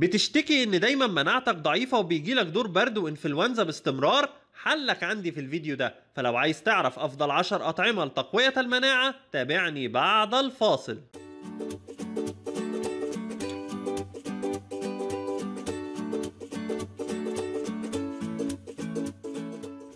بتشتكي ان دايما مناعتك ضعيفه وبيجي لك دور برد وانفلونزا باستمرار حلك عندي في الفيديو ده فلو عايز تعرف افضل 10 اطعمه لتقويه المناعه تابعني بعد الفاصل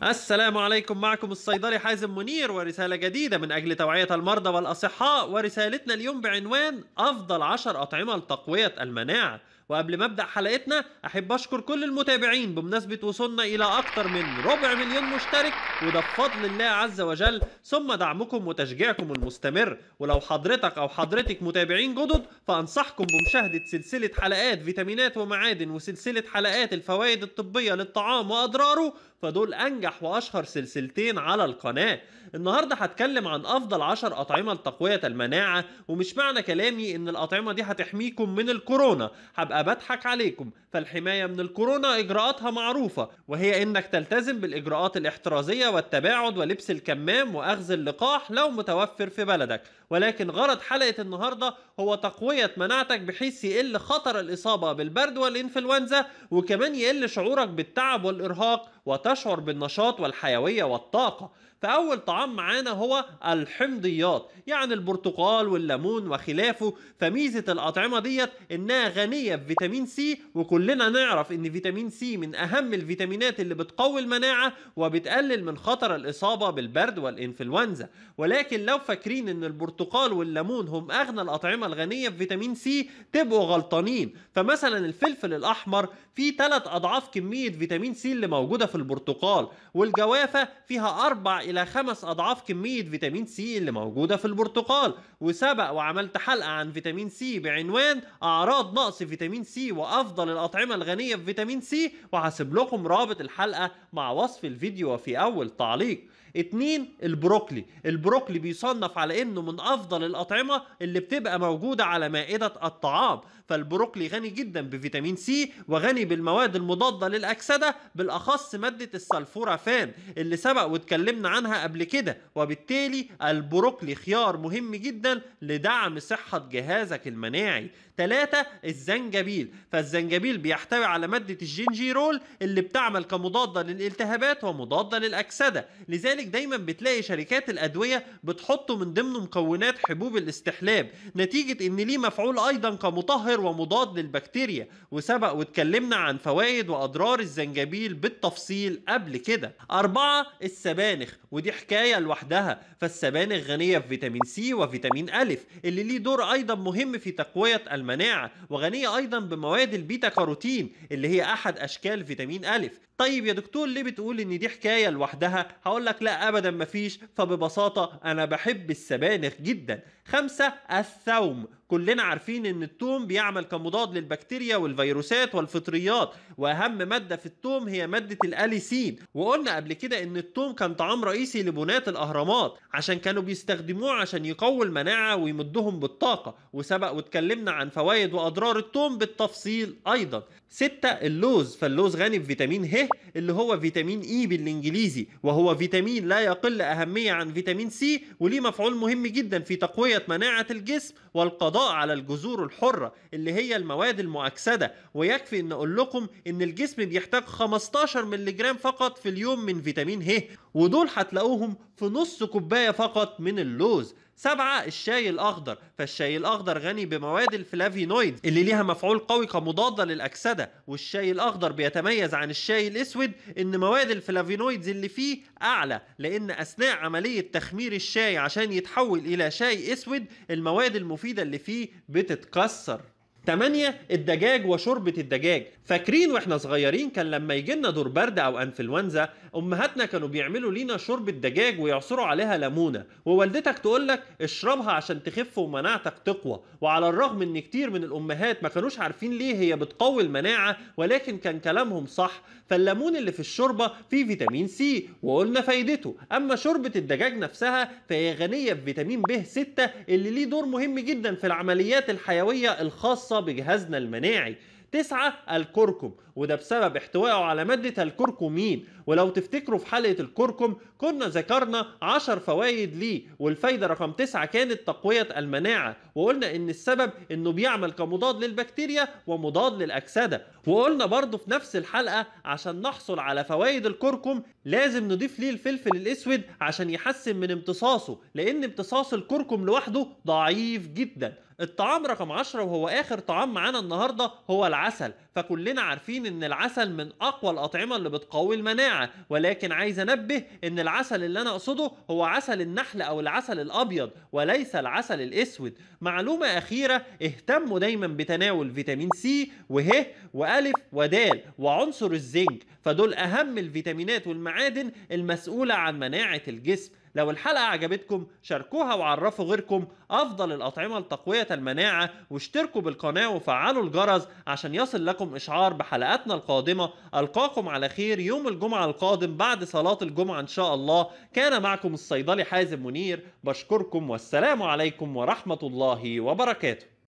السلام عليكم معكم الصيدلي حازم منير ورسالة جديدة من أجل توعية المرضى والأصحاء ورسالتنا اليوم بعنوان أفضل عشر أطعمة لتقوية المناعة وقبل ما ابدا حلقتنا احب اشكر كل المتابعين بمناسبه وصولنا الى اكتر من ربع مليون مشترك وده بفضل الله عز وجل ثم دعمكم وتشجيعكم المستمر ولو حضرتك او حضرتك متابعين جدد فانصحكم بمشاهده سلسله حلقات فيتامينات ومعادن وسلسله حلقات الفوائد الطبيه للطعام واضراره فدول انجح واشهر سلسلتين على القناه النهارده هتكلم عن افضل 10 اطعمه لتقويه المناعه ومش معنى كلامي ان الاطعمه دي هتحميكم من الكورونا هبقى ابقى بضحك عليكم فالحمايه من الكورونا اجراءاتها معروفه وهي انك تلتزم بالاجراءات الاحترازيه والتباعد ولبس الكمام واخذ اللقاح لو متوفر في بلدك ولكن غرض حلقه النهارده هو تقويه مناعتك بحيث يقل خطر الاصابه بالبرد والانفلونزا وكمان يقل شعورك بالتعب والارهاق وتشعر بالنشاط والحيوية والطاقة فأول طعام معانا هو الحمضيات يعني البرتقال والليمون وخلافه فميزة الأطعمة ديت إنها غنية بفيتامين سي وكلنا نعرف إن فيتامين سي من أهم الفيتامينات اللي بتقوي المناعة وبتقلل من خطر الإصابة بالبرد والإنفلونزا ولكن لو فاكرين إن البرتقال والليمون هم أغنى الأطعمة الغنية بفيتامين سي تبقوا غلطانين فمثلا الفلفل الأحمر فيه ثلاث أضعاف كمية فيتامين سي اللي موجودة في في البرتقال والجوافة فيها أربع إلى خمس أضعاف كمية فيتامين سي اللي موجودة في البرتقال وسبق وعملت حلقة عن فيتامين سي بعنوان أعراض نقص فيتامين سي وأفضل الأطعمة الغنية بفيتامين سي وهسيب لكم رابط الحلقة مع وصف الفيديو في أول تعليق اتنين البروكلي البروكلي بيصنف على انه من افضل الاطعمه اللي بتبقى موجوده على مائده الطعام فالبروكلي غني جدا بفيتامين سي وغني بالمواد المضاده للاكسده بالاخص ماده السلفورافان اللي سبق واتكلمنا عنها قبل كده وبالتالي البروكلي خيار مهم جدا لدعم صحه جهازك المناعي تلاتة الزنجبيل فالزنجبيل بيحتوي على مادة الجينجيرول اللي بتعمل كمضادة للالتهابات ومضادة للأكسدة لذلك لذلك دايما بتلاقي شركات الادويه بتحطه من ضمن مكونات حبوب الاستحلاب نتيجه ان ليه مفعول ايضا كمطهر ومضاد للبكتيريا وسبق واتكلمنا عن فوائد واضرار الزنجبيل بالتفصيل قبل كده أربعة السبانخ ودي حكاية لوحدها فالسبانخ غنية في فيتامين سي وفيتامين أ اللي ليه دور أيضا مهم في تقوية المناعة وغنية أيضا بمواد البيتا كاروتين اللي هي أحد أشكال فيتامين أ طيب يا دكتور ليه بتقول ان دي حكايه لوحدها هقول لك لا ابدا مفيش فببساطه انا بحب السبانخ جدا خمسة الثوم كلنا عارفين ان التوم بيعمل كمضاد للبكتيريا والفيروسات والفطريات واهم ماده في التوم هي ماده الاليسين وقلنا قبل كده ان التوم كان طعام رئيسي لبناة الاهرامات عشان كانوا بيستخدموه عشان يقوي المناعه ويمدهم بالطاقه وسبق واتكلمنا عن فوائد واضرار التوم بالتفصيل ايضا ستة اللوز فاللوز غني بفيتامين ه اللي هو فيتامين اي e بالانجليزي وهو فيتامين لا يقل اهميه عن فيتامين سي وليه مفعول مهم جدا في تقويه مناعه الجسم والقضاء القضاء على الجذور الحرة اللي هي المواد المؤكسدة ويكفي ان اقول لكم ان الجسم بيحتاج 15 مللي جرام فقط في اليوم من فيتامين ه ودول هتلاقوهم في نص كوباية فقط من اللوز سبعة الشاي الأخضر فالشاي الأخضر غني بمواد الفلافينويد اللي ليها مفعول قوي كمضادة للأكسدة والشاي الأخضر بيتميز عن الشاي الأسود إن مواد الفلافينويدز اللي فيه أعلى لأن أثناء عملية تخمير الشاي عشان يتحول إلى شاي أسود المواد المفيدة اللي فيه بتتكسر 8 الدجاج وشوربه الدجاج فاكرين واحنا صغيرين كان لما يجي لنا دور برد او انفلونزا امهاتنا كانوا بيعملوا لينا شوربه دجاج ويعصروا عليها ليمونه ووالدتك تقول لك اشربها عشان تخف ومناعتك تقوى وعلى الرغم ان كتير من الامهات ما كانوش عارفين ليه هي بتقوي المناعه ولكن كان كلامهم صح فالليمون اللي في الشوربه فيه فيتامين سي وقلنا فايدته اما شوربه الدجاج نفسها فهي غنيه بفيتامين ب 6 اللي ليه دور مهم جدا في العمليات الحيويه الخاصه الخاصة بجهازنا المناعي تسعة الكركم وده بسبب احتوائه على مادة الكركمين ولو تفتكروا في حلقه الكركم كنا ذكرنا 10 فوائد ليه والفايده رقم تسعة كانت تقويه المناعه وقلنا ان السبب انه بيعمل كمضاد للبكتيريا ومضاد للاكسده وقلنا برضه في نفس الحلقه عشان نحصل على فوائد الكركم لازم نضيف ليه الفلفل الاسود عشان يحسن من امتصاصه لان امتصاص الكركم لوحده ضعيف جدا الطعام رقم 10 وهو اخر طعام معانا النهارده هو العسل فكلنا عارفين ان العسل من اقوى الاطعمه اللي بتقوي المناعه ولكن عايز انبه ان العسل اللي انا اقصده هو عسل النحل او العسل الابيض وليس العسل الاسود معلومه اخيره اهتموا دايما بتناول فيتامين سي وه والف ودال وعنصر الزنك فدول اهم الفيتامينات والمعادن المسؤوله عن مناعه الجسم لو الحلقة عجبتكم شاركوها وعرفوا غيركم أفضل الأطعمة لتقوية المناعة واشتركوا بالقناة وفعلوا الجرس عشان يصل لكم إشعار بحلقاتنا القادمة ألقاكم على خير يوم الجمعة القادم بعد صلاة الجمعة إن شاء الله كان معكم الصيدلي حازم منير بشكركم والسلام عليكم ورحمة الله وبركاته